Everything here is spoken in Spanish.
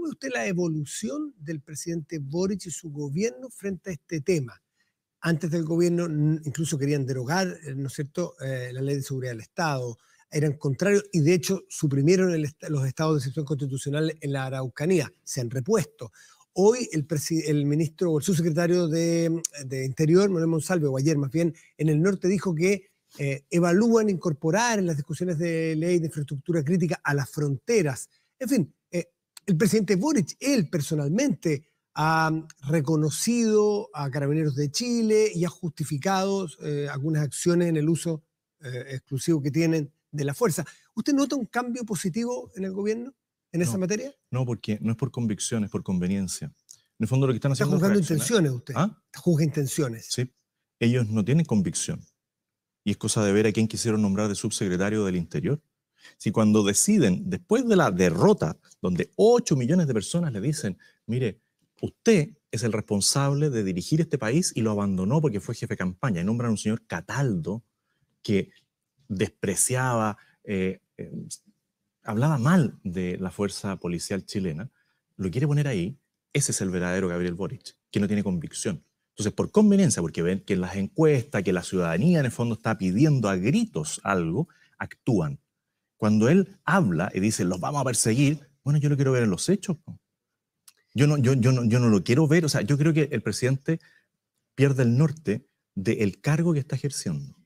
ve usted la evolución del presidente Boric y su gobierno frente a este tema? Antes del gobierno incluso querían derogar, eh, ¿no es cierto?, eh, la ley de seguridad del Estado. Eran contrarios y de hecho suprimieron los estados de excepción constitucional en la Araucanía. Se han repuesto. Hoy el, ministro o el subsecretario de, Interior, Manuel Monsalve, o ayer más bien, en el norte dijo que eh, evalúan incorporar en las discusiones de ley de infraestructura crítica a las fronteras. En fin, el presidente Boric, él personalmente, ha reconocido a Carabineros de Chile y ha justificado eh, algunas acciones en el uso eh, exclusivo que tienen de la fuerza. ¿Usted nota un cambio positivo en el gobierno en esa materia? No, porque no es por convicción, es por conveniencia. En el fondo lo que están haciendo... Está juzgando intenciones usted. ¿Ah? Juzga intenciones. Sí. Ellos no tienen convicción. Y es cosa de ver a quién quisieron nombrar de subsecretario del Interior. Si cuando deciden, después de la derrota, donde 8 millones de personas le dicen, mire, usted es el responsable de dirigir este país y lo abandonó porque fue jefe de campaña, y nombran a un señor Cataldo que despreciaba, eh, eh, hablaba mal de la fuerza policial chilena, lo quiere poner ahí, ese es el verdadero Gabriel Boric, que no tiene convicción. Entonces, por conveniencia, porque ven que las encuestas, que la ciudadanía en el fondo está pidiendo a gritos algo, actúan. Cuando él habla y dice, los vamos a perseguir, bueno, yo lo quiero ver en los hechos. Yo no, yo, yo yo no lo quiero ver. O sea, yo creo que el presidente pierde el norte del cargo que está ejerciendo.